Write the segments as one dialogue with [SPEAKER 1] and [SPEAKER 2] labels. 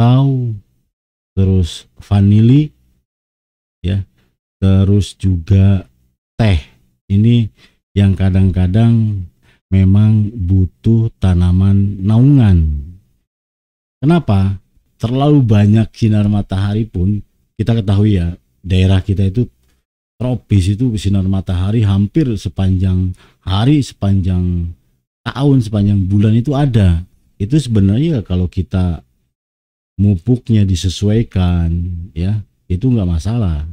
[SPEAKER 1] kakao, terus vanili, ya, terus juga teh. Ini yang kadang-kadang memang butuh tanaman naungan. Kenapa? Terlalu banyak sinar matahari pun kita ketahui ya, daerah kita itu tropis itu sinar matahari hampir sepanjang hari, sepanjang tahun, sepanjang bulan itu ada. Itu sebenarnya kalau kita mupuknya disesuaikan ya itu nggak masalah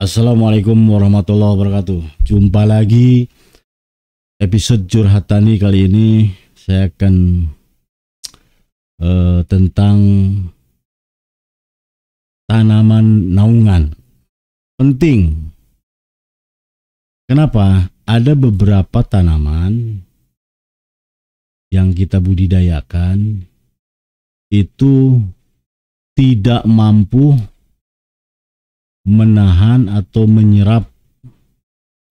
[SPEAKER 1] Assalamualaikum warahmatullahi wabarakatuh jumpa lagi episode tani kali ini saya akan uh, tentang tanaman naungan penting kenapa ada beberapa tanaman yang kita budidayakan itu tidak mampu menahan atau menyerap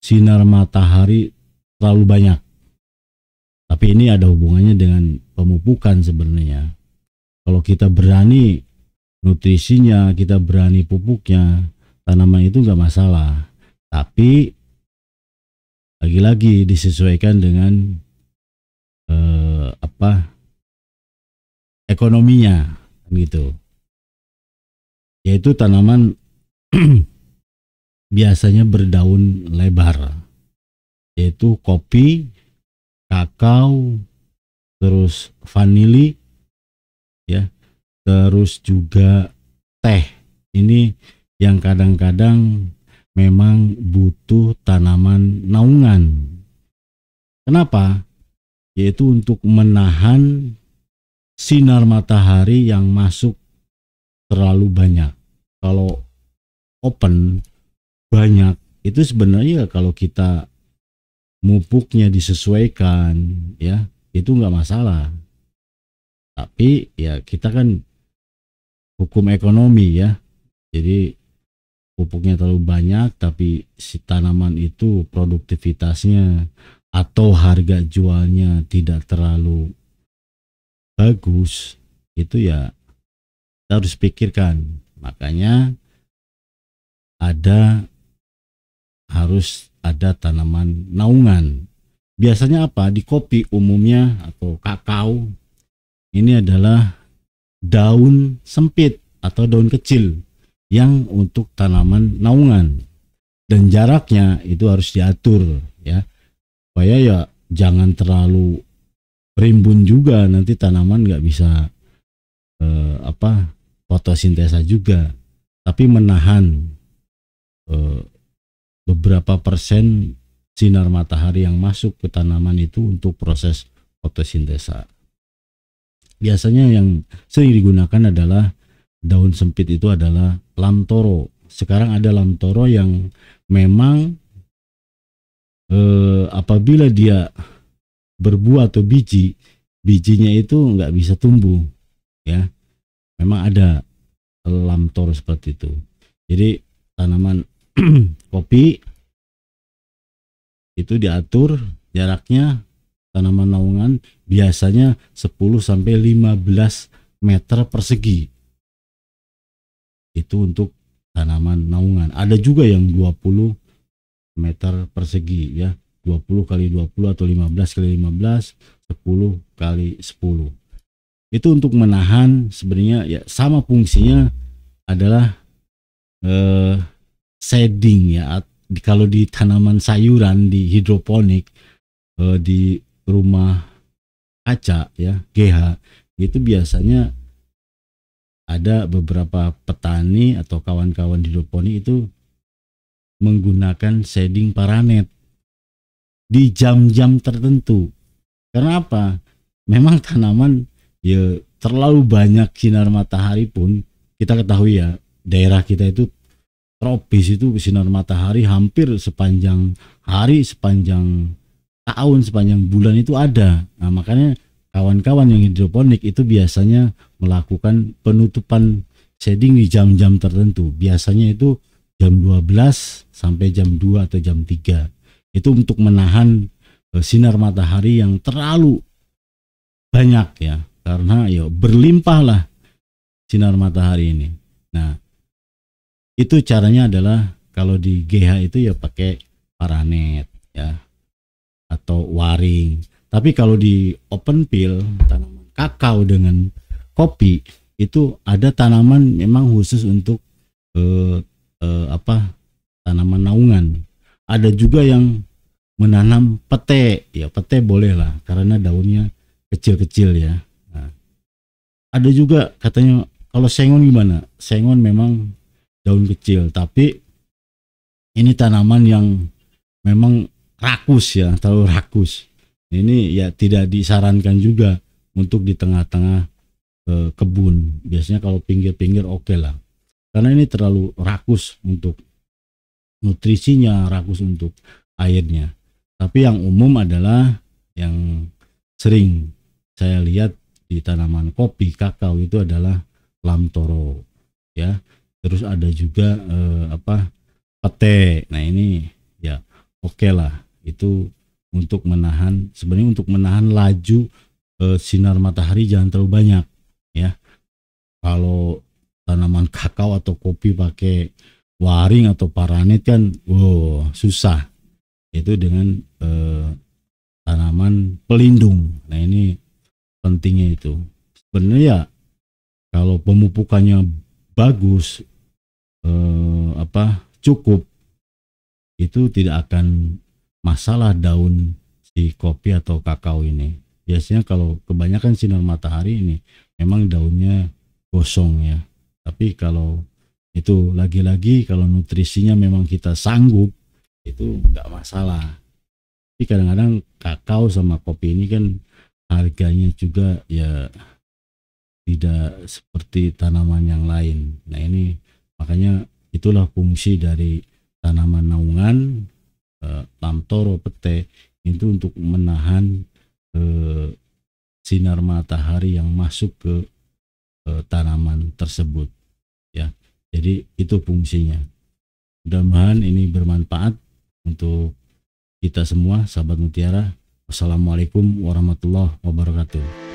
[SPEAKER 1] sinar matahari terlalu banyak. Tapi ini ada hubungannya dengan pemupukan sebenarnya. Kalau kita berani nutrisinya, kita berani pupuknya, tanaman itu nggak masalah. Tapi lagi-lagi disesuaikan dengan eh, apa ekonominya gitu yaitu tanaman biasanya berdaun lebar yaitu kopi kakao terus vanili ya terus juga teh ini yang kadang-kadang memang butuh tanaman naungan kenapa yaitu untuk menahan sinar matahari yang masuk terlalu banyak. Kalau open banyak itu sebenarnya kalau kita mupuknya disesuaikan ya itu nggak masalah. Tapi ya kita kan hukum ekonomi ya. Jadi pupuknya terlalu banyak tapi si tanaman itu produktivitasnya atau harga jualnya tidak terlalu bagus itu ya kita harus pikirkan makanya ada harus ada tanaman naungan biasanya apa di kopi umumnya atau kakao ini adalah daun sempit atau daun kecil yang untuk tanaman naungan dan jaraknya itu harus diatur ya supaya ya jangan terlalu rimbun juga nanti tanaman nggak bisa eh, apa fotosintesa juga tapi menahan eh, beberapa persen sinar matahari yang masuk ke tanaman itu untuk proses fotosintesa biasanya yang sering digunakan adalah daun sempit itu adalah lamtoro sekarang ada lamtoro yang memang apabila dia berbuah atau biji, bijinya itu nggak bisa tumbuh, ya. Memang ada lamtor seperti itu. Jadi tanaman kopi itu diatur jaraknya tanaman naungan biasanya 10 sampai 15 meter persegi. Itu untuk tanaman naungan. Ada juga yang 20 meter persegi ya. 20 kali 20 atau 15 kali 15, 10 kali 10. Itu untuk menahan sebenarnya ya sama fungsinya adalah eh, shading ya. Di, kalau di tanaman sayuran di hidroponik eh, di rumah kaca ya GH itu biasanya ada beberapa petani atau kawan-kawan hidroponik itu menggunakan shading paranet di jam-jam tertentu. Kenapa? Memang tanaman ya terlalu banyak sinar matahari pun kita ketahui ya daerah kita itu tropis itu sinar matahari hampir sepanjang hari, sepanjang tahun, sepanjang bulan itu ada. Nah, makanya kawan-kawan yang hidroponik itu biasanya melakukan penutupan shading di jam-jam tertentu. Biasanya itu jam 12 sampai jam 2 atau jam 3 itu untuk menahan eh, sinar matahari yang terlalu banyak ya karena ya berlimpahlah sinar matahari ini. Nah, itu caranya adalah kalau di GH itu ya pakai paranet ya atau waring. Tapi kalau di open peel tanaman kakao dengan kopi itu ada tanaman memang khusus untuk eh, eh, apa tanaman naungan ada juga yang menanam pete ya pete boleh lah karena daunnya kecil-kecil ya nah, ada juga katanya kalau sengon gimana sengon memang daun kecil tapi ini tanaman yang memang rakus ya terlalu rakus ini ya tidak disarankan juga untuk di tengah-tengah e, kebun biasanya kalau pinggir-pinggir oke okay lah karena ini terlalu rakus untuk nutrisinya, rakus untuk airnya. Tapi yang umum adalah yang sering saya lihat di tanaman kopi kakao itu adalah lam toro ya. Terus ada juga eh, apa pete. Nah, ini ya oke okay lah itu untuk menahan sebenarnya untuk menahan laju eh, sinar matahari jangan terlalu banyak ya. Kalau tanaman kakao atau kopi pakai waring atau paranet kan wow susah itu dengan eh, tanaman pelindung nah ini pentingnya itu sebenarnya ya, kalau pemupukannya bagus eh, apa cukup itu tidak akan masalah daun si kopi atau kakao ini biasanya kalau kebanyakan sinar matahari ini memang daunnya gosong ya tapi kalau itu lagi-lagi kalau nutrisinya memang kita sanggup itu nggak masalah tapi kadang-kadang kakao sama kopi ini kan harganya juga ya tidak seperti tanaman yang lain nah ini makanya itulah fungsi dari tanaman naungan eh, tamtoro pete itu untuk menahan eh, sinar matahari yang masuk ke eh, tanaman tersebut jadi itu fungsinya. Mudah-mudahan ini bermanfaat untuk kita semua sahabat mutiara. Wassalamualaikum warahmatullahi wabarakatuh.